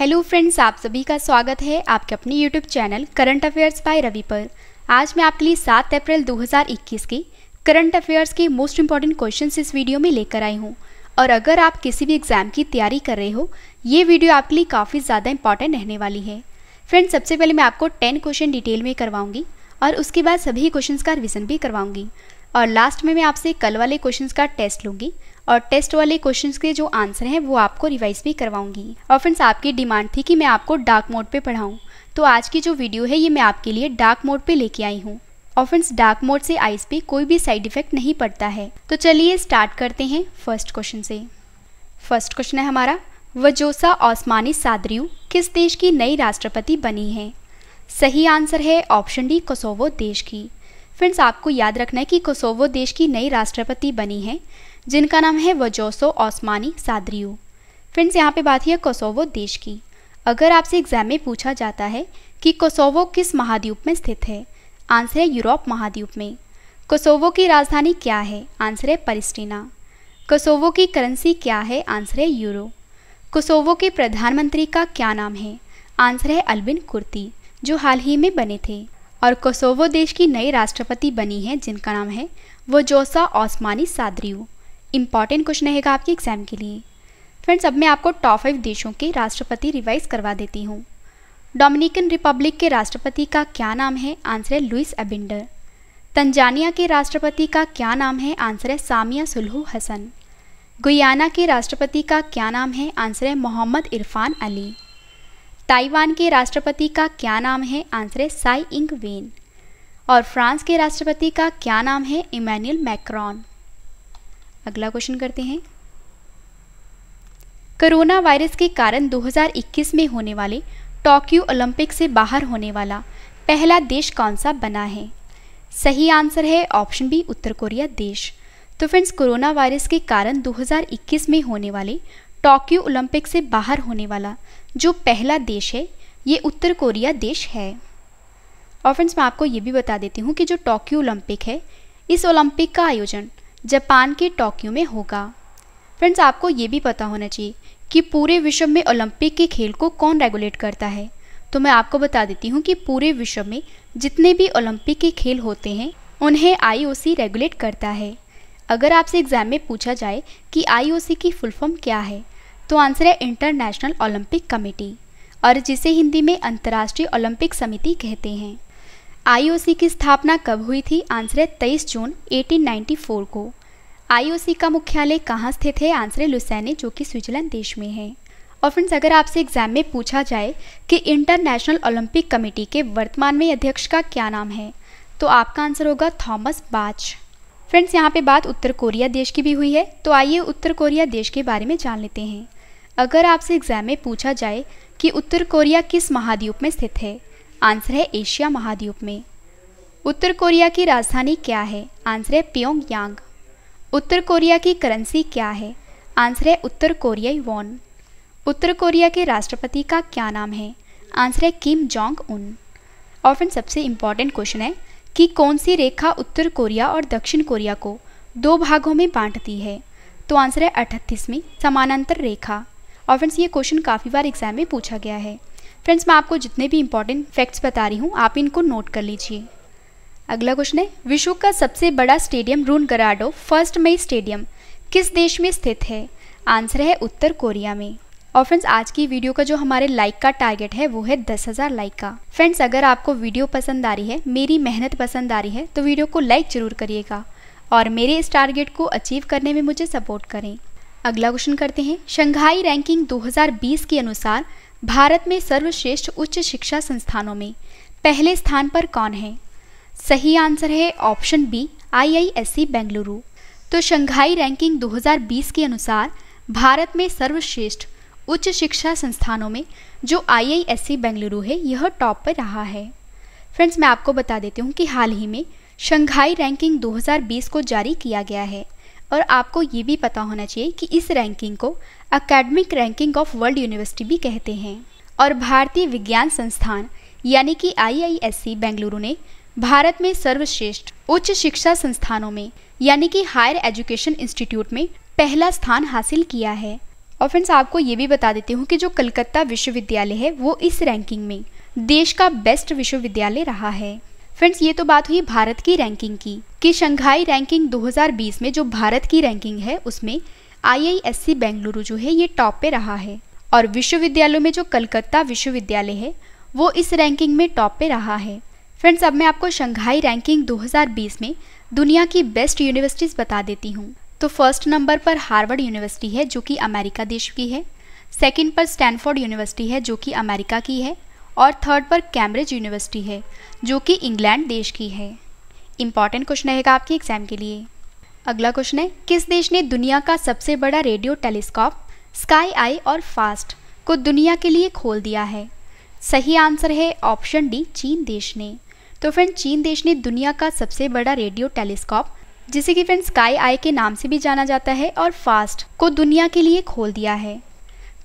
Hello friends आप सभी का स्वागत है आपके अपने YouTube channel current affairs by Ravi पर आज मैं आपके लिए 7 अप्रैल 2021 के करंट अफेयर्स के मोस्ट इंपॉर्टेंट क्वेश्चंस इस वीडियो में लेकर आई हूँ और अगर आप किसी भी एग्ज़ाम की तैयारी कर रहे हो ये वीडियो आपके लिए काफ़ी ज़्यादा इंपॉर्टेंट रहने वाली है फ्रेंड्स सबसे पहले मैं आपको टेन क्वेश्चन डिटेल में करवाऊँगी और उसके बाद सभी क्वेश्चन का रिविज़न भी करवाऊँगी और लास्ट में मैं आपसे कल वाले क्वेश्चन का टेस्ट लूँगी और टेस्ट वाले क्वेश्चंस के जो आंसर हैं वो आपको रिवाइज भी करवाऊंगी और फ्रेंड्स आपकी डिमांड थी कि मैं आपको डार्क मोड पे पढ़ाऊं तो आज की जो वीडियो है ये मैं आपके लिए डार्क मोड पे लेके आई हूँ और फ्रेंड्स डार्क मोड से आइस पे कोई भी साइड इफेक्ट नहीं पड़ता है तो चलिए स्टार्ट करते हैं फर्स्ट क्वेश्चन से फर्स्ट क्वेश्चन है हमारा वजोसा ओस्मानी सादरियू किस देश की नई राष्ट्रपति बनी है सही आंसर है ऑप्शन डी कोसोवो देश की फ्रेंड्स आपको याद रखना है कि कोसोवो देश की नई राष्ट्रपति बनी है जिनका नाम है वजोसो ओस्मानी सादरियो फ्रेंड्स यहाँ पे बात है कोसोवो देश की अगर आपसे एग्जाम में पूछा जाता है कि कोसोवो किस महाद्वीप में स्थित है आंसर है यूरोप महाद्वीप में कोसोवो की राजधानी क्या है आंसर है परिस्टिना कोसोवो की करेंसी क्या है आंसर है यूरो कोसोवो के प्रधानमंत्री का क्या नाम है आंसर है अल्बिन कुर्ती जो हाल ही में बने थे और कोसोवो देश की नई राष्ट्रपति बनी है जिनका नाम है वो जोसा ओस्मानी सादरियू इंपॉर्टेंट क्वेश्चन रहेगा आपके एग्जाम के लिए फ्रेंड्स अब मैं आपको टॉप फाइव देशों के राष्ट्रपति रिवाइज करवा देती हूँ डोमिनिकन रिपब्लिक के राष्ट्रपति का क्या नाम है आंसर है लुइस एबिंडर तंजानिया के राष्ट्रपति का क्या नाम है आंसर है सामिया सुल्हू हसन गुयाना के राष्ट्रपति का क्या नाम है आंसर है मोहम्मद इरफान अली ताइवान के राष्ट्रपति का क्या नाम है आंसर है साई इंग वेन और फ्रांस के राष्ट्रपति का क्या नाम है इमैनुअल मैक्रॉन अगला क्वेश्चन करते हैं कोरोना वायरस के कारण 2021 में होने वाले टोक्यो ओलंपिक से बाहर होने वाला पहला देश कौन सा बना है सही आंसर है ऑप्शन बी उत्तर कोरिया देश तो फ्रेंड्स कोरोना वायरस के कारण 2021 में होने वाले टोक्यो ओलंपिक से बाहर होने वाला जो पहला देश है ये उत्तर कोरिया देश है और फ्रेंड्स मैं आपको ये भी बता देती हूँ कि जो टोक्यो ओलंपिक है इस ओलंपिक का आयोजन जापान के टोक्यो में होगा फ्रेंड्स आपको ये भी पता होना चाहिए कि पूरे विश्व में ओलंपिक के खेल को कौन रेगुलेट करता है तो मैं आपको बता देती हूँ कि पूरे विश्व में जितने भी ओलंपिक के खेल होते हैं उन्हें आईओसी रेगुलेट करता है अगर आपसे एग्ज़ाम में पूछा जाए कि आईओसी की फुल फॉर्म क्या है तो आंसर है इंटरनेशनल ओलंपिक कमेटी और जिसे हिंदी में अंतर्राष्ट्रीय ओलंपिक समिति कहते हैं आईओसी की स्थापना कब हुई थी आंसर है तेईस जून 1894 को आईओसी का मुख्यालय कहाँ स्थित है आंसर है लुसैने जो कि स्विट्जरलैंड देश में है और फ्रेंड्स अगर आपसे एग्जाम में पूछा जाए कि इंटरनेशनल ओलंपिक कमेटी के वर्तमान में अध्यक्ष का क्या नाम है तो आपका आंसर होगा थॉमस बाच फ्रेंड्स यहाँ पे बात उत्तर कोरिया देश की भी हुई है तो आइए उत्तर कोरिया देश के बारे में जान लेते हैं अगर आपसे एग्जाम में पूछा जाए कि उत्तर कोरिया किस महाद्वीप में स्थित है आंसर है एशिया महाद्वीप में उत्तर कोरिया की राजधानी क्या है आंसर है प्योंगयांग उत्तर कोरिया की करेंसी क्या है आंसर है उत्तर कोरियाई वॉन उत्तर कोरिया के राष्ट्रपति का क्या नाम है आंसर है किम जोंग उन और फ्रेंड सबसे इम्पॉर्टेंट क्वेश्चन है कि कौन सी रेखा उत्तर कोरिया और दक्षिण कोरिया को दो भागों में बांटती है तो आंसर है अठतीसवीं समानांतर रेखा और फ्रेंड्स ये क्वेश्चन काफ़ी बार एग्जाम में पूछा गया है फ्रेंड्स मैं आपको जितने भी इंपॉर्टेंट फैक्ट्स बता रही हूँ आप इनको नोट कर लीजिए अगला क्वेश्चन है विश्व का सबसे बड़ा stadium Rungrado first May stadium किस देश में स्थित है आंसर है उत्तर कोरिया में और फ्रेंड्स आज की वीडियो का जो हमारे लाइक का टारगेट है वो है दस हज़ार लाइक का फ्रेंड्स अगर आपको वीडियो पसंद आ रही है मेरी मेहनत पसंद आ रही है तो वीडियो को लाइक ज़रूर करिएगा और मेरे इस टारगेट को अचीव करने में मुझे सपोर्ट करें अगला क्वेश्चन करते हैं शंघाई रैंकिंग 2020 के अनुसार भारत में सर्वश्रेष्ठ उच्च शिक्षा संस्थानों में पहले स्थान पर कौन है सही आंसर है ऑप्शन बी आईआईएससी बेंगलुरु तो शंघाई रैंकिंग 2020 के अनुसार भारत में सर्वश्रेष्ठ उच्च शिक्षा संस्थानों में जो आईआईएससी बेंगलुरु है यह टॉप पर रहा है फ्रेंड्स मैं आपको बता देती हूँ कि हाल ही में शंघाई रैंकिंग 2020 को जारी किया गया है और आपको ये भी पता होना चाहिए कि इस रैंकिंग को academic ranking of world university भी कहते हैं और भारतीय विज्ञान संस्थान यानी कि आईआईएससी बेंगलुरु ने भारत में सर्वश्रेष्ठ उच्च शिक्षा संस्थानों में यानी कि हायर एजुकेशन इंस्टीट्यूट में पहला स्थान हासिल किया है और फ्रेंड्स आपको ये भी बता देती हूँ कि जो कलकत्ता विश्वविद्यालय है वो इस रैंकिंग में देश का बेस्ट विश्वविद्यालय रहा है फ्रेंड्स ये तो बात हुई भारत की रैंकिंग की कि शंघाई रैंकिंग 2020 में जो भारत की रैंकिंग है उसमें आईआईएससी बेंगलुरु जो है ये टॉप पे रहा है और विश्वविद्यालयों में जो कलकत्ता विश्वविद्यालय है वो इस रैंकिंग में टॉप पे रहा है फ्रेंड्स अब मैं आपको शंघाई रैंकिंग 2020 में दुनिया की बेस्ट यूनिवर्सिटीज़ बता देती हूँ तो फर्स्ट नंबर पर हार्वर्ड यूनिवर्सिटी है जो कि अमेरिका देश की है सेकंड पर स्टैनफोर्ड यूनिवर्सिटी है जो कि अमेरिका की है और थर्ड पर कैम्ब्रिज यूनिवर्सिटी है जो कि इंग्लैंड देश की है इंपॉर्टेंट क्वेश्चन रहेगा आपके एग्जाम के लिए अगला क्वेश्चन है किस देश ने दुनिया का सबसे बड़ा रेडियो टेलीस्कोप स्काई आई और फास्ट को दुनिया के लिए खोल दिया है सही आंसर है ऑप्शन डी चीन देश ने तो फ्रेंड चीन देश ने दुनिया का सबसे बड़ा रेडियो टेलीस्कोप जिसे कि फ्रेंड स्काई आई के नाम से भी जाना जाता है और फास्ट को दुनिया के लिए खोल दिया है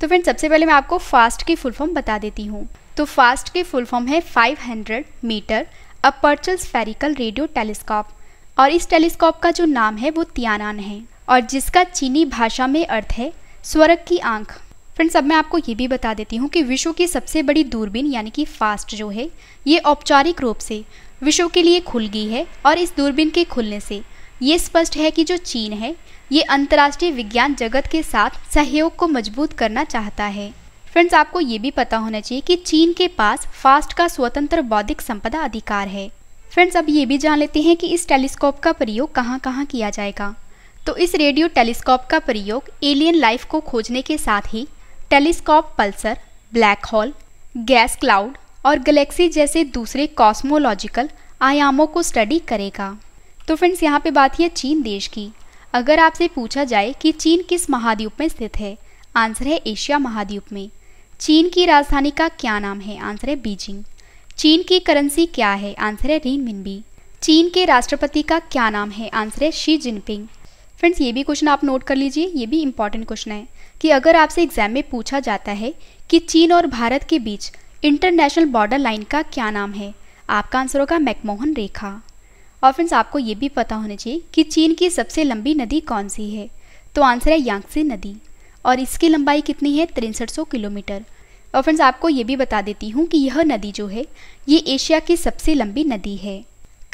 तो फ्रेंड सबसे पहले मैं आपको फास्ट की फुल फॉर्म बता देती हूँ तो फास्ट की फुल फॉर्म है 500 meter aperture aperture spherical radio telescope और इस टेलीस्कोप का जो नाम है वो तियानान है और जिसका चीनी भाषा में अर्थ है स्वर्ग की आंख फ्रेंड्स अब मैं आपको ये भी बता देती हूँ कि विश्व की सबसे बड़ी दूरबीन यानी कि फास्ट जो है ये औपचारिक रूप से विश्व के लिए खुल गई है और इस दूरबीन के खुलने से ये स्पष्ट है कि जो चीन है ये अंतर्राष्ट्रीय विज्ञान जगत के साथ सहयोग को मजबूत करना चाहता है फ्रेंड्स आपको ये भी पता होना चाहिए कि चीन के पास फास्ट का स्वतंत्र बौद्धिक संपदा अधिकार है फ्रेंड्स अब ये भी जान लेते हैं कि इस टेलीस्कोप का प्रयोग कहाँ कहाँ किया जाएगा तो इस रेडियो टेलीस्कोप का प्रयोग एलियन लाइफ को खोजने के साथ ही telescope pulsar black hole gas cloud और गैलेक्सी जैसे दूसरे कॉस्मोलॉजिकल आयामों को स्टडी करेगा तो फ्रेंड्स यहाँ पे बात है चीन देश की अगर आपसे पूछा जाए कि चीन किस महाद्वीप में स्थित है आंसर है एशिया महाद्वीप में चीन की राजधानी का क्या नाम है आंसर है बीजिंग चीन की करेंसी क्या है आंसर है रीन मिनबी चीन के राष्ट्रपति का क्या नाम है आंसर है शी जिनपिंग फ्रेंड्स ये भी क्वेश्चन आप नोट कर लीजिए ये भी इंपॉर्टेंट क्वेश्चन है कि अगर आपसे एग्जाम में पूछा जाता है कि चीन और भारत के बीच इंटरनेशनल बॉर्डर लाइन का क्या नाम है आपका आंसर होगा मैकमोहन रेखा और फ्रेंड्स आपको ये भी पता होना चाहिए कि चीन की सबसे लंबी नदी कौन सी है तो आंसर है यांगसी नदी और इसकी लंबाई कितनी है तिरसठ किलोमीटर और फ्रेंड्स आपको ये भी बता देती हूँ कि यह नदी जो है ये एशिया की सबसे लंबी नदी है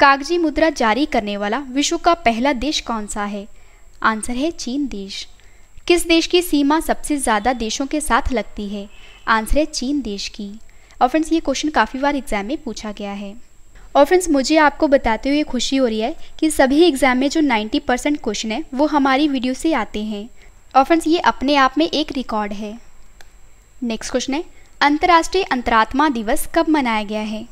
कागजी मुद्रा जारी करने वाला विश्व का पहला देश कौन सा है आंसर है चीन देश किस देश की सीमा सबसे ज़्यादा देशों के साथ लगती है आंसर है चीन देश की और फ्रेंड्स ये क्वेश्चन काफ़ी बार एग्जाम में पूछा गया है और फ्रेंड्स मुझे आपको बताते हुए खुशी हो रही है कि सभी एग्ज़ाम में जो 90 परसेंट क्वेश्चन है वो हमारी वीडियो से आते हैं और फ्रेंड्स ये अपने आप में एक रिकॉर्ड है नेक्स्ट क्वेश्चन है अंतर्राष्ट्रीय अंतरात्मा दिवस कब मनाया गया है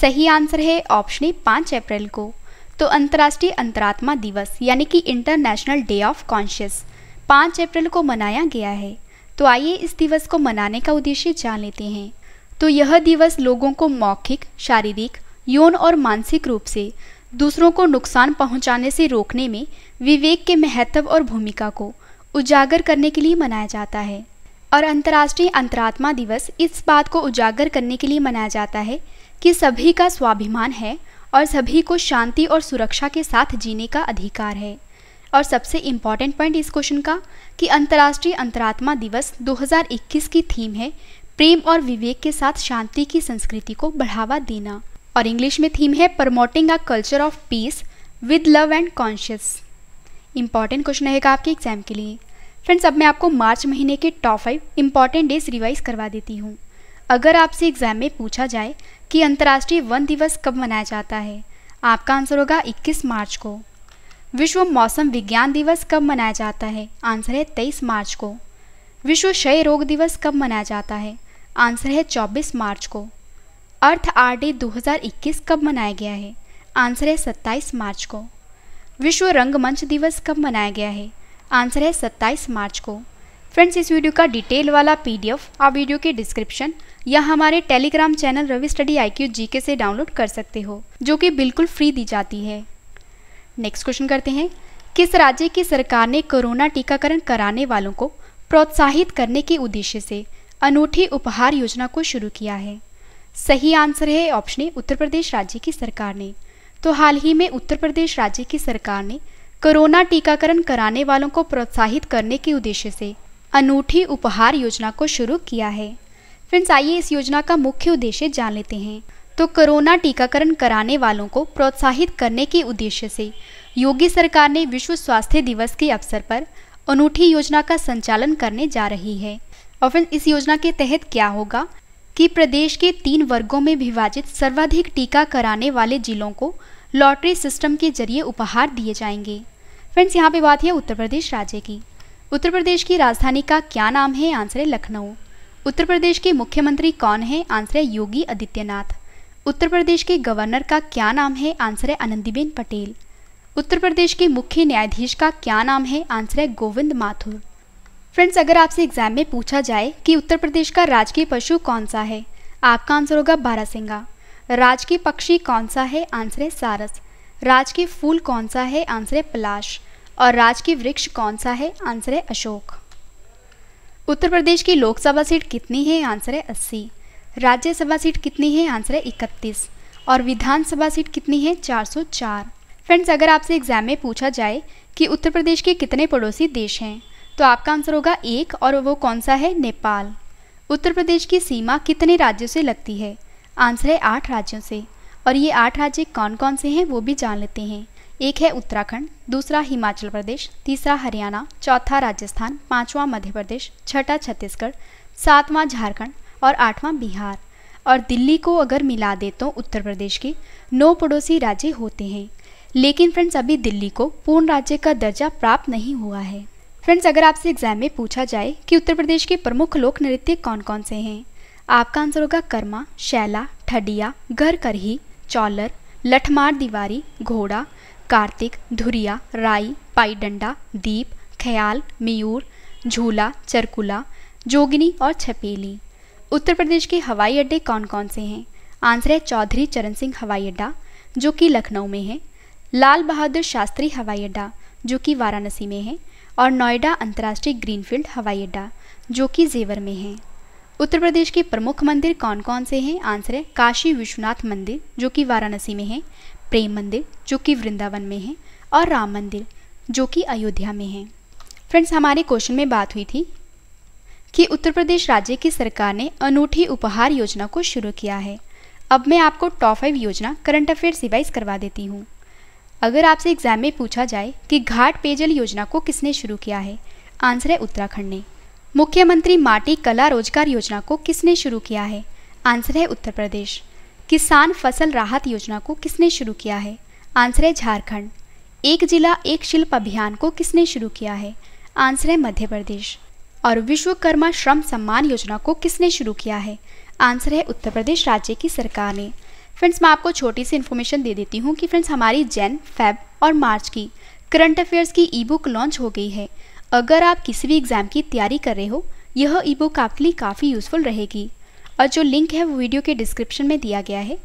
सही आंसर है ऑप्शन ए पाँच अप्रैल को तो अंतर्राष्ट्रीय अंतरात्मा दिवस यानी कि इंटरनेशनल डे ऑफ कॉन्शियस पाँच अप्रैल को मनाया गया है तो आइए इस दिवस को मनाने का उद्देश्य जान लेते हैं तो यह दिवस लोगों को मौखिक शारीरिक यौन और मानसिक रूप से दूसरों को नुकसान पहुंचाने से रोकने में विवेक के महत्व और भूमिका को उजागर करने के लिए मनाया जाता है और अंतर्राष्ट्रीय अंतरात्मा दिवस इस बात को उजागर करने के लिए मनाया जाता है कि सभी का स्वाभिमान है और सभी को शांति और सुरक्षा के साथ जीने का अधिकार है और सबसे इम्पॉर्टेंट पॉइंट इस क्वेश्चन का कि अंतर्राष्ट्रीय अंतरात्मा दिवस 2021 की थीम है प्रेम और विवेक के साथ शांति की संस्कृति को बढ़ावा देना और इंग्लिश में थीम है promoting a culture of peace with love and conscious important question रहेगा आपके एग्जाम के लिए फ्रेंड्स अब मैं आपको मार्च महीने के top five important days revise करवा देती हूँ अगर आपसे एग्जाम में पूछा जाए कि अंतर्राष्ट्रीय वन दिवस कब मनाया जाता है आपका आंसर होगा 21 मार्च को विश्व मौसम विज्ञान दिवस कब मनाया जाता है आंसर है 23 मार्च को विश्व क्षय रोग दिवस कब मनाया जाता है आंसर है 24 मार्च को अर्थ आर डे 2021 कब मनाया गया है आंसर है 27 मार्च को विश्व रंगमंच दिवस कब मनाया गया है आंसर है 27 मार्च को फ्रेंड्स इस वीडियो का डिटेल वाला पीडीएफ आप वीडियो के डिस्क्रिप्शन या हमारे Telegram channel Ravi study IQ GK से डाउनलोड कर सकते हो जो कि बिल्कुल फ्री दी जाती है नेक्स्ट क्वेश्चन करते हैं किस राज्य की सरकार ने कोरोना टीकाकरण कराने वालों को प्रोत्साहित करने के उद्देश्य से अनूठी उपहार योजना को शुरू किया है सही आंसर है ऑप्शन ए उत्तर प्रदेश राज्य की सरकार ने तो हाल ही में उत्तर प्रदेश राज्य की सरकार ने कोरोना टीकाकरण कराने वालों को प्रोत्साहित करने के उद्देश्य से अनूठी उपहार योजना को शुरू किया है फ्रेंड्स आइए इस योजना का मुख्य उद्देश्य जान लेते हैं तो कोरोना टीकाकरण कराने वालों को प्रोत्साहित करने के उद्देश्य से योगी सरकार ने विश्व स्वास्थ्य दिवस के अवसर पर अनूठी योजना का संचालन करने जा रही है और फिर इस योजना के तहत क्या होगा कि प्रदेश के तीन वर्गों में विभाजित सर्वाधिक टीका कराने वाले जिलों को लॉटरी सिस्टम के जरिए उपहार दिए जाएंगे फ्रेंड्स यहाँ पे बात है उत्तर प्रदेश राज्य की उत्तर प्रदेश की राजधानी का क्या नाम है आंसर है लखनऊ उत्तर प्रदेश के मुख्यमंत्री कौन है आंसर है योगी आदित्यनाथ उत्तर प्रदेश के गवर्नर का क्या नाम है आंसर है आनंदीबेन पटेल उत्तर प्रदेश के मुख्य न्यायाधीश का क्या नाम है आंसर है गोविंद माथुर फ्रेंड्स अगर आपसे एग्जाम में पूछा जाए कि उत्तर प्रदेश का राजकीय पशु कौन सा है आपका आंसर होगा बारासिंगा राजकीय पक्षी कौन सा है आंसर है सारस राजकीय फूल कौन सा है आंसर है पलाश और राजकीय वृक्ष कौन सा है आंसर है अशोक उत्तर प्रदेश की लोकसभा सीट कितनी है आंसर है अस्सी राज्यसभा सीट कितनी है आंसर है इकतीस और विधानसभा सीट कितनी है चार सौ चार फ्रेंड्स अगर आपसे एग्जाम में पूछा जाए कि उत्तर प्रदेश के कितने पड़ोसी देश हैं तो आपका आंसर होगा एक और वो कौन सा है नेपाल उत्तर प्रदेश की सीमा कितने राज्यों से लगती है आंसर है आठ राज्यों से और ये आठ राज्य कौन कौन से हैं वो भी जान लेते हैं एक है उत्तराखंड दूसरा हिमाचल प्रदेश तीसरा हरियाणा चौथा राजस्थान पांचवा मध्य प्रदेश छठा छत्तीसगढ़ सातवां झारखंड और आठवां बिहार और दिल्ली को अगर मिला दे तो उत्तर प्रदेश के नौ पड़ोसी राज्य होते हैं लेकिन फ्रेंड्स अभी दिल्ली को पूर्ण राज्य का दर्जा प्राप्त नहीं हुआ है फ्रेंड्स अगर आपसे एग्जाम में पूछा जाए कि उत्तर प्रदेश के प्रमुख लोक नृत्य कौन कौन से हैं आपका आंसर होगा कर्मा शैला ठडिया घर करही चौलर लठमार दीवारी घोड़ा कार्तिक धुरिया राई पाईडंडा दीप खयाल मयूर झूला चरकुला जोगिनी और छपेली उत्तर प्रदेश के हवाई अड्डे कौन कौन से हैं आंसर है चौधरी चरण सिंह हवाई अड्डा जो कि लखनऊ में है लाल बहादुर शास्त्री हवाई अड्डा जो कि वाराणसी में है और नोएडा अंतर्राष्ट्रीय ग्रीनफील्ड हवाई अड्डा जो कि जेवर में है उत्तर प्रदेश के प्रमुख मंदिर कौन कौन से हैं आंसर है काशी विश्वनाथ मंदिर जो कि वाराणसी में है प्रेम मंदिर जो कि वृंदावन में है और राम मंदिर जो कि अयोध्या में है फ्रेंड्स हमारे क्वेश्चन में बात हुई थी कि उत्तर प्रदेश राज्य की सरकार ने अनूठी उपहार योजना को शुरू किया है अब मैं आपको टॉप फाइव योजना करंट अफेयर्स रिवाइज करवा देती हूँ अगर आपसे एग्जाम में पूछा जाए कि घाट पेयजल योजना को किसने शुरू किया है आंसर है उत्तराखंड ने मुख्यमंत्री माटी कला रोजगार योजना को किसने शुरू किया है आंसर है उत्तर प्रदेश किसान फसल राहत योजना को किसने शुरू किया है आंसर है झारखंड एक जिला एक शिल्प अभियान को किसने शुरू किया है आंसर है मध्य प्रदेश और विश्वकर्मा श्रम सम्मान योजना को किसने शुरू किया है आंसर है उत्तर प्रदेश राज्य की सरकार ने फ्रेंड्स मैं आपको छोटी सी इन्फॉर्मेशन दे देती हूँ कि फ्रेंड्स हमारी जैन फेब और मार्च की करंट अफेयर्स की ई बुक लॉन्च हो गई है अगर आप किसी भी एग्ज़ाम की तैयारी कर रहे हो यह ई बुक आपके लिए काफ़ी यूज़फुल रहेगी और जो लिंक है वो वीडियो के डिस्क्रिप्शन में दिया गया है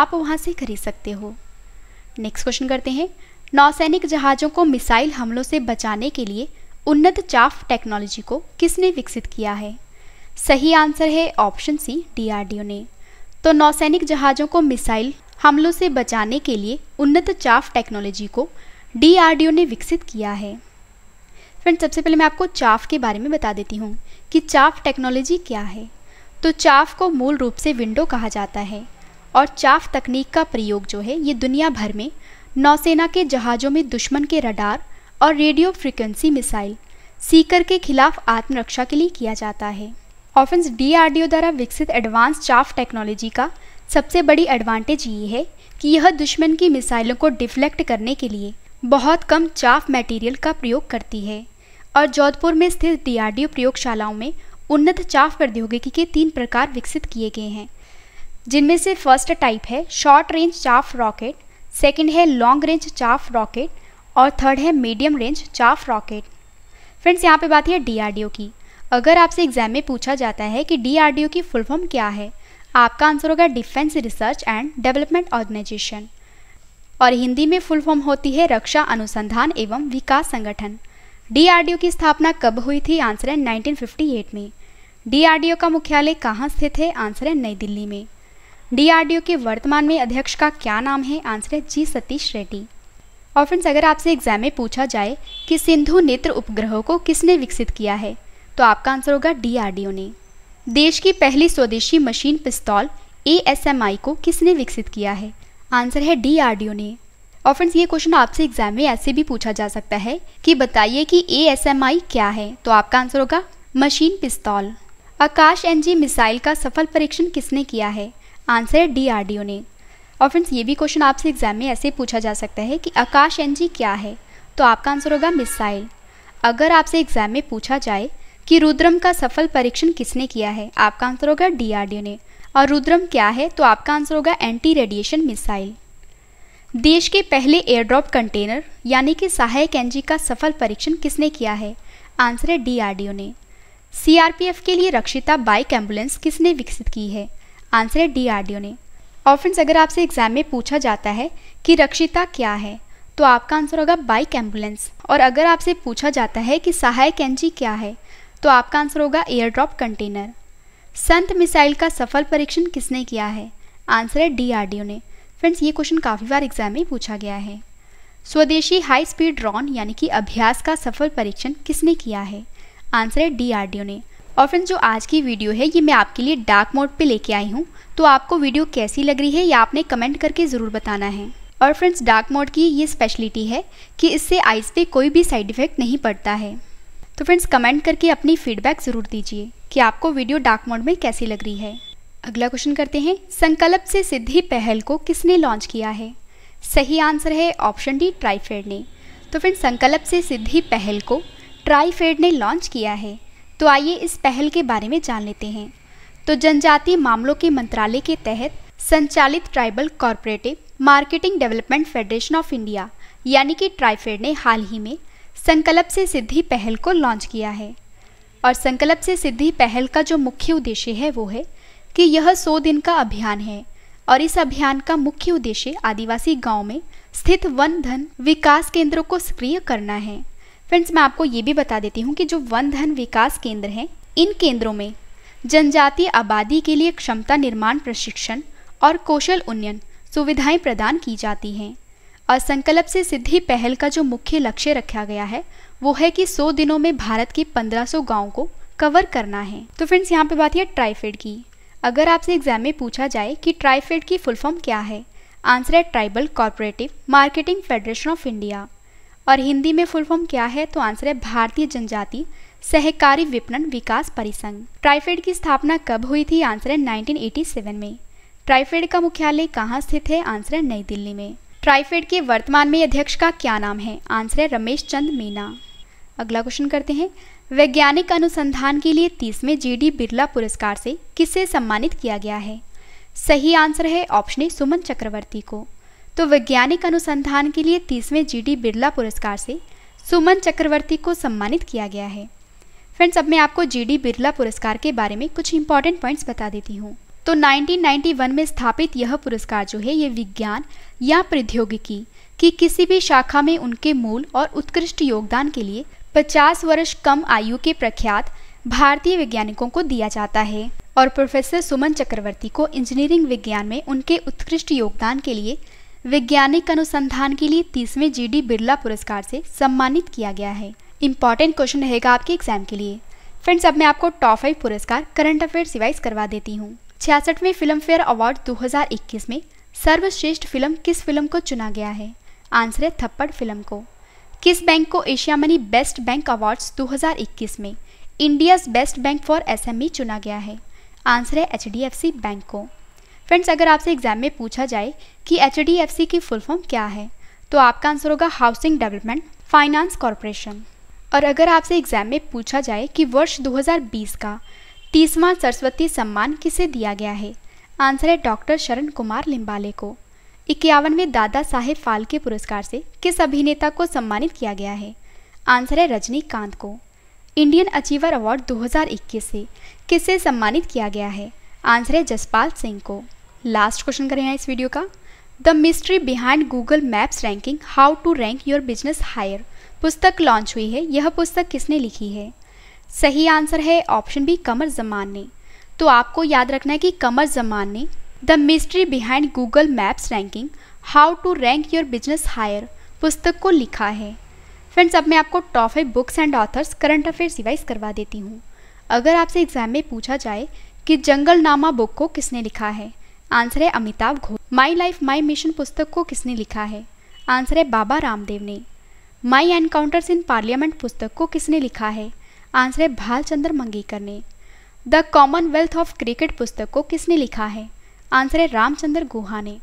आप वहाँ से खरीद सकते हो नेक्स्ट क्वेश्चन करते हैं नौसैनिक जहाज़ों को मिसाइल हमलों से बचाने के लिए उन्नत चाफ टेक्नोलॉजी को किसने विकसित किया है सही आंसर है ऑप्शन सी डीआरडीओ ने तो नौसैनिक जहाज़ों को मिसाइल हमलों से बचाने के लिए उन्नत चाफ टेक्नोलॉजी को डीआरडीओ ने विकसित किया है फ्रेंड सबसे पहले मैं आपको चाफ के बारे में बता देती हूँ कि चाफ टेक्नोलॉजी क्या है तो चाफ को मूल रूप से विंडो कहा जाता है और चाफ तकनीक का प्रयोग जो है ये दुनिया भर में नौसेना के जहाज़ों में दुश्मन के रडार और रेडियो फ्रिक्वेंसी मिसाइल सीकर के खिलाफ आत्मरक्षा के लिए किया जाता है ऑफेंस डीआरडीओ द्वारा विकसित एडवांस चाफ टेक्नोलॉजी का सबसे बड़ी एडवांटेज ये है कि यह दुश्मन की मिसाइलों को डिफ्लेक्ट करने के लिए बहुत कम चाफ मटेरियल का प्रयोग करती है और जोधपुर में स्थित डीआरडीओ प्रयोगशालाओं में उन्नत चाफ प्रौद्योगिकी के तीन प्रकार विकसित किए गए हैं जिनमें से फर्स्ट टाइप है short range chaff rocket second है लॉन्ग रेंज चाफ रॉकेट और थर्ड है medium range chaff rocket friends यहाँ पे बात है डीआरडीओ की अगर आपसे एग्जाम में पूछा जाता है कि डीआरडीओ की फुल फॉर्म क्या है आपका आंसर होगा defence research and development organisation और हिंदी में फुल फॉर्म होती है रक्षा अनुसंधान एवं विकास संगठन डीआरडीओ की स्थापना कब हुई थी आंसर है 1958 में डीआरडीओ का मुख्यालय कहाँ स्थित है आंसर है नई दिल्ली में डीआरडीओ के वर्तमान में अध्यक्ष का क्या नाम है आंसर है जी सतीश रेड्डी और फ्रेंड्स अगर आपसे एग्जाम में पूछा जाए कि सिंधु नेत्र उपग्रहों को किसने विकसित किया है तो आपका आंसर होगा डीआरडीओ ने देश की पहली स्वदेशी मशीन पिस्तौल ए को किसने विकसित किया है आंसर है डीआरडीओ ने और फ्रेंड्स ये क्वेश्चन आपसे एग्जाम में ऐसे भी पूछा जा सकता है कि बताइए कि ए क्या है तो आपका आंसर होगा मशीन पिस्तौल आकाश एनजी मिसाइल का सफल परीक्षण किसने किया है आंसर डी डीआरडीओ ने और फ्रेंड्स ये भी क्वेश्चन आपसे एग्जाम में ऐसे पूछा जा सकता है कि आकाश एनजी क्या है तो आपका आंसर होगा मिसाइल अगर आपसे एग्जाम में पूछा जाए कि रुद्रम का सफल परीक्षण किसने किया है आपका आंसर होगा डीआरडीओ ने और रुद्रम क्या है तो आपका आंसर होगा एंटी रेडिएशन मिसाइल देश के पहले एयरड्रॉप कंटेनर यानी कि सहायक एनजी का सफल परीक्षण किसने किया है आंसर है डीआरडीओ ने सीआरपीएफ के लिए रक्षिता बाइक एम्बुलेंस किसने विकसित की है आंसर है डीआरडीओ ने और फ्रेंड्स अगर आपसे एग्जाम में पूछा जाता है कि रक्षिता क्या है तो आपका आंसर होगा बाइक एम्बुलेंस और अगर आपसे पूछा जाता है कि सहायक एनजी क्या है तो आपका आंसर होगा air drop container SANT missile का सफल परीक्षण किसने किया है आंसर है डीआरडीओ ने फ्रेंड्स ये क्वेश्चन काफ़ी बार एग्जाम में पूछा गया है स्वदेशी हाई स्पीड ड्रोन यानी कि अभ्यास का सफल परीक्षण किसने किया है आंसर है डी ने और फ्रेंड्स जो आज की वीडियो है ये मैं आपके लिए डार्क मोड पे लेके आई हूँ तो आपको वीडियो कैसी लग रही है ये आपने कमेंट करके ज़रूर बताना है और फ्रेंड्स डार्क मोड की ये स्पेशलिटी है कि इससे आइज़ पे कोई भी साइड इफ़ेक्ट नहीं पड़ता है तो फ्रेंड्स कमेंट करके अपनी फीडबैक ज़रूर दीजिए कि आपको वीडियो डार्क मोड में कैसी लग रही है अगला क्वेश्चन करते हैं संकल्प से सिद्धि पहल को किसने लॉन्च किया है सही आंसर है ऑप्शन डी ट्राइफेड ने तो फ्रेंड्स संकल्प से सिद्धि पहल को ट्राईफेड ने लॉन्च किया है तो आइए इस पहल के बारे में जान लेते हैं तो जनजातीय मामलों के मंत्रालय के तहत संचालित tribal cooperative marketing development federation of India यानी कि ट्राईफेड ने हाल ही में संकल्प से सिद्धि पहल को लॉन्च किया है और संकल्प से सिद्धि पहल का जो मुख्य उद्देश्य है वो है कि यह सौ दिन का अभियान है और इस अभियान का मुख्य उद्देश्य आदिवासी गांव में स्थित वन धन विकास केंद्रों को सक्रिय करना है फ्रेंड्स मैं आपको ये भी बता देती हूँ कि जो वन धन विकास केंद्र हैं इन केंद्रों में जनजातीय आबादी के लिए क्षमता निर्माण प्रशिक्षण और कौशल उन्नयन सुविधाएं प्रदान की जाती हैं और संकल्प से सिद्धि पहल का जो मुख्य लक्ष्य रखा गया है वो है कि 100 दिनों में भारत के 1500 गांव को कवर करना है तो फ्रेंड्स यहाँ पे बात है ट्राईफेड की अगर आपसे एग्जाम में पूछा जाए कि ट्राईफेड की फुल फॉर्म क्या है आंसर है tribal cooperative marketing federation of India और हिंदी में फुल फॉर्म क्या है तो आंसर है भारतीय जनजाति सहकारी विपणन विकास परिसंघ ट्राइफेड की स्थापना कब हुई थी आंसर है 1987 में ट्राइफेड का मुख्यालय कहाँ स्थित है आंसर है नई दिल्ली में ट्राइफेड के वर्तमान में अध्यक्ष का क्या नाम है आंसर है रमेश चंद मीना अगला क्वेश्चन करते हैं वैज्ञानिक अनुसंधान के लिए तीसवें जी डी बिरला पुरस्कार से किसे सम्मानित किया गया है सही आंसर है ऑप्शन ए सुमन चक्रवर्ती को तो वैज्ञानिक अनुसंधान के लिए तीसवें जीडी बिरला पुरस्कार से सुमन चक्रवर्ती को सम्मानित किया गया है फ्रेंड्स अब मैं आपको जीडी बिरला पुरस्कार के बारे में कुछ इंपॉर्टेंट पॉइंट्स बता देती हूँ तो 1991 में स्थापित यह पुरस्कार जो है ये विज्ञान या प्रौद्योगिकी की किसी भी शाखा में उनके मूल और उत्कृष्ट योगदान के लिए 50 वर्ष कम आयु के प्रख्यात भारतीय वैज्ञानिकों को दिया जाता है और प्रोफेसर सुमन चक्रवर्ती को इंजीनियरिंग विज्ञान में उनके उत्कृष्ट योगदान के लिए वैज्ञानिक अनुसंधान के लिए तीसवें जी डी बिरला पुरस्कार से सम्मानित किया गया है इंपॉर्टेंट क्वेश्चन रहेगा आपके एग्जाम के लिए फ्रेंड्स अब मैं आपको टॉप फाइव पुरस्कार करंट अफेयर रिवाइज करवा देती हूँ छियासठवें फिल्म फेयर अवार्ड दो में सर्वश्रेष्ठ फिल्म किस फिल्म को चुना गया है आंसर है थप्पड़ फिल्म को किस बैंक को Asiamoney best bank awards 2021 में India's best bank for SME चुना गया है आंसर है एच बैंक को फ्रेंड्स अगर आपसे एग्जाम में पूछा जाए कि एच की फुल फॉर्म क्या है तो आपका आंसर होगा हाउसिंग डेवलपमेंट फाइनेंस कॉरपोरेशन और अगर आपसे एग्जाम में पूछा जाए कि वर्ष 2020 का तीसवां सरस्वती सम्मान किसे दिया गया है आंसर है डॉक्टर शरण कुमार लिम्बाले को इक्यावनवे दादा साहेब फाल्के पुरस्कार से किस अभिनेता को सम्मानित किया गया है आंसर है रजनीकांत को इंडियन अचीवर अवार्ड 2021 से किसे सम्मानित किया गया है आंसर है जसपाल सिंह को लास्ट क्वेश्चन करें यहाँ इस वीडियो का the mystery behind Google maps ranking how to rank your business higher पुस्तक लॉन्च हुई है यह पुस्तक किसने लिखी है सही आंसर है ऑप्शन बी कमर जमान ने तो आपको याद रखना है कि कमर जमान ने the mystery behind Google maps ranking how to rank your business higher पुस्तक को लिखा है फ्रेंड्स अब मैं आपको top five books and authors current affairs revise करवा देती हूँ अगर आपसे एग्जाम में पूछा जाए कि जंगल नामा बुक को किसने लिखा है आंसर है Amitabh Ghosh my life my mission पुस्तक को किसने लिखा है आंसर है बाबा रामदेव ने माई एनकाउंटर्स इन पार्लियामेंट पुस्तक को किसने लिखा है आंसर है भालचंद्र मंगेकर ने द कॉमनवेल्थ ऑफ क्रिकेट पुस्तक को किसने लिखा है आंसर है रामचंद्र गुहा ने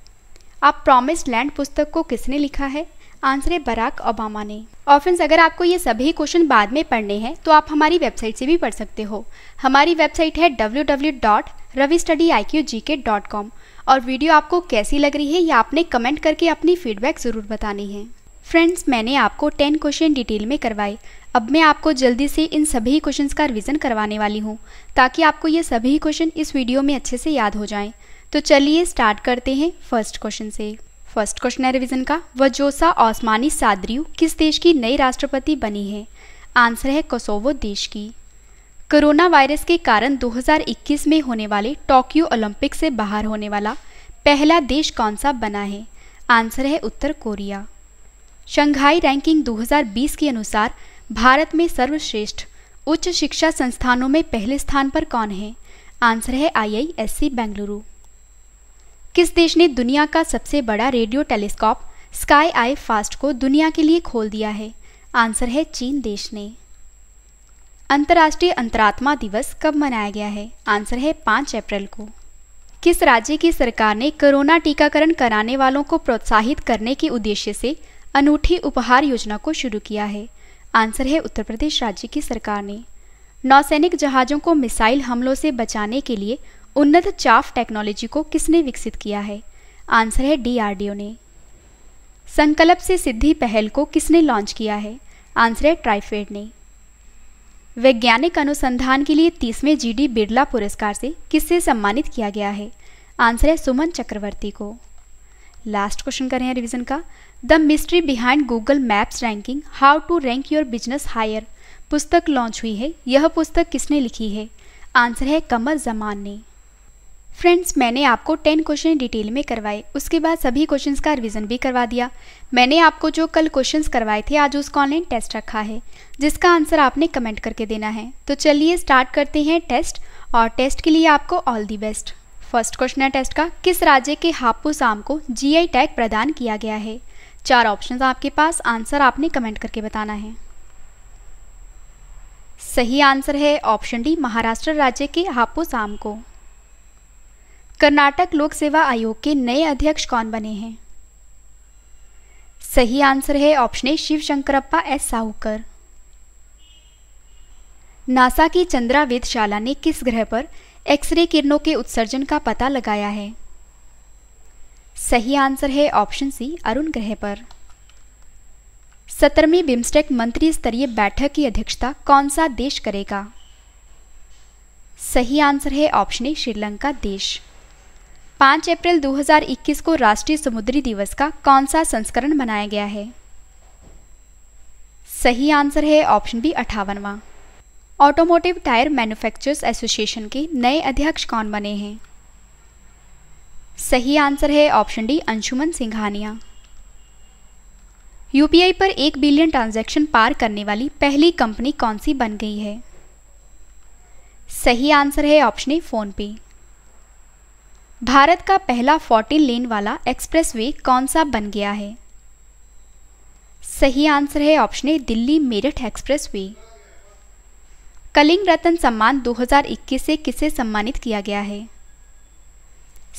आप प्रॉमिस्ड लैंड पुस्तक को किसने लिखा है आंसर है बराक ओबामा ने ऑफेंस अगर आपको ये सभी क्वेश्चन बाद में पढ़ने हैं तो आप हमारी वेबसाइट से भी पढ़ सकते हो हमारी वेबसाइट है W W dot Ravi study I Q G K dot com और वीडियो आपको कैसी लग रही है या आपने कमेंट करके अपनी फीडबैक ज़रूर बतानी है फ्रेंड्स मैंने आपको टेन क्वेश्चन डिटेल में करवाए अब मैं आपको जल्दी से इन सभी क्वेश्चंस का रिवीजन करवाने वाली हूँ ताकि आपको ये सभी क्वेश्चन इस वीडियो में अच्छे से याद हो जाएं। तो चलिए स्टार्ट करते हैं फर्स्ट क्वेश्चन से फर्स्ट क्वेश्चन है रिविजन का वजोसा ओस्मानी सादरियू किस देश की नई राष्ट्रपति बनी है आंसर है कोसोवो देश की कोरोना वायरस के कारण 2021 में होने वाले टोक्यो ओलंपिक से बाहर होने वाला पहला देश कौन सा बना है आंसर है उत्तर कोरिया शंघाई रैंकिंग 2020 के अनुसार भारत में सर्वश्रेष्ठ उच्च शिक्षा संस्थानों में पहले स्थान पर कौन है आंसर है आईआईएससी बेंगलुरु किस देश ने दुनिया का सबसे बड़ा radio telescope sky eye FAST को दुनिया के लिए खोल दिया है आंसर है चीन देश ने अंतर्राष्ट्रीय अंतरात्मा दिवस कब मनाया गया है आंसर है पाँच अप्रैल को किस राज्य की सरकार ने कोरोना टीकाकरण कराने वालों को प्रोत्साहित करने के उद्देश्य से अनूठी उपहार योजना को शुरू किया है आंसर है उत्तर प्रदेश राज्य की सरकार ने नौसैनिक जहाज़ों को मिसाइल हमलों से बचाने के लिए उन्नत चाफ टेक्नोलॉजी को किसने विकसित किया है आंसर है डीआरडीओ ने संकल्प से सिद्धि पहल को किसने लॉन्च किया है आंसर है ट्राइफेड ने वैज्ञानिक अनुसंधान के लिए तीसवें जी डी बिरला पुरस्कार से किससे सम्मानित किया गया है आंसर है सुमन चक्रवर्ती को लास्ट क्वेश्चन करें रिवीजन का the mystery behind Google maps ranking how to rank your business higher पुस्तक लॉन्च हुई है यह पुस्तक किसने लिखी है आंसर है कमर जमान ने फ्रेंड्स मैंने आपको टेन क्वेश्चन डिटेल में करवाए उसके बाद सभी क्वेश्चन का रिवीजन भी करवा दिया मैंने आपको जो कल क्वेश्चन करवाए थे आज उसका ऑनलाइन टेस्ट रखा है जिसका आंसर आपने कमेंट करके देना है तो चलिए स्टार्ट करते हैं टेस्ट और टेस्ट के लिए आपको all the best first question है टेस्ट का किस राज्य के हापुस आम को जी टैग प्रदान किया गया है चार ऑप्शन आपके पास आंसर आपने कमेंट करके बताना है सही आंसर है ऑप्शन डी महाराष्ट्र राज्य के हापुस आम को कर्नाटक लोक सेवा आयोग के नए अध्यक्ष कौन बने हैं सही आंसर है option A Shiva Shankarappa S Sahukar NASA की चंद्रा वेधशाला ने किस ग्रह पर एक्सरे किरणों के उत्सर्जन का पता लगाया है सही आंसर है ऑप्शन सी अरुण ग्रह पर सत्रहवीं बिम्स्टेक मंत्री स्तरीय बैठक की अध्यक्षता कौन सा देश करेगा सही आंसर है ऑप्शन ए श्रीलंका देश पाँच अप्रैल 2021 को राष्ट्रीय समुद्री दिवस का कौन सा संस्करण मनाया गया है सही आंसर है ऑप्शन बी अठावनवा ऑटोमोटिव टायर मैन्युफैक्चरर्स एसोसिएशन के नए अध्यक्ष कौन बने हैं सही आंसर है option D Anshuman Singhania UPI पर एक बिलियन ट्रांजैक्शन पार करने वाली पहली कंपनी कौन सी बन गई है सही आंसर है ऑप्शन ए फ़ोनपे भारत का पहला 14 लेन वाला एक्सप्रेसवे कौन सा बन गया है सही आंसर है option A Delhi Meerut expressway Kalinga Ratan सम्मान 2021 से किसे सम्मानित किया गया है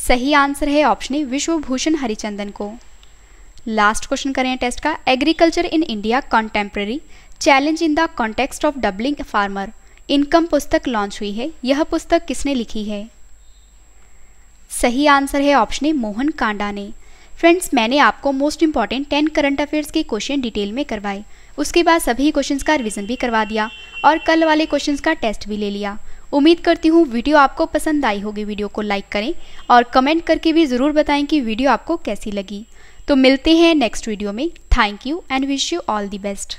सही आंसर है ऑप्शन ए विश्वभूषण हरिचंदन को लास्ट क्वेश्चन करें टेस्ट का agriculture in India contemporary challenge in the context of doubling farmer income पुस्तक लॉन्च हुई है यह पुस्तक किसने लिखी है सही आंसर है ऑप्शन ए मोहन कांडा ने फ्रेंड्स मैंने आपको most important ten current affairs के क्वेश्चन डिटेल में करवाए उसके बाद सभी क्वेश्चंस का रिवीजन भी करवा दिया और कल वाले क्वेश्चंस का टेस्ट भी ले लिया उम्मीद करती हूँ वीडियो आपको पसंद आई होगी वीडियो को लाइक करें और कमेंट करके भी ज़रूर बताएं कि वीडियो आपको कैसी लगी तो मिलते हैं नेक्स्ट वीडियो में thank you and wish you all the best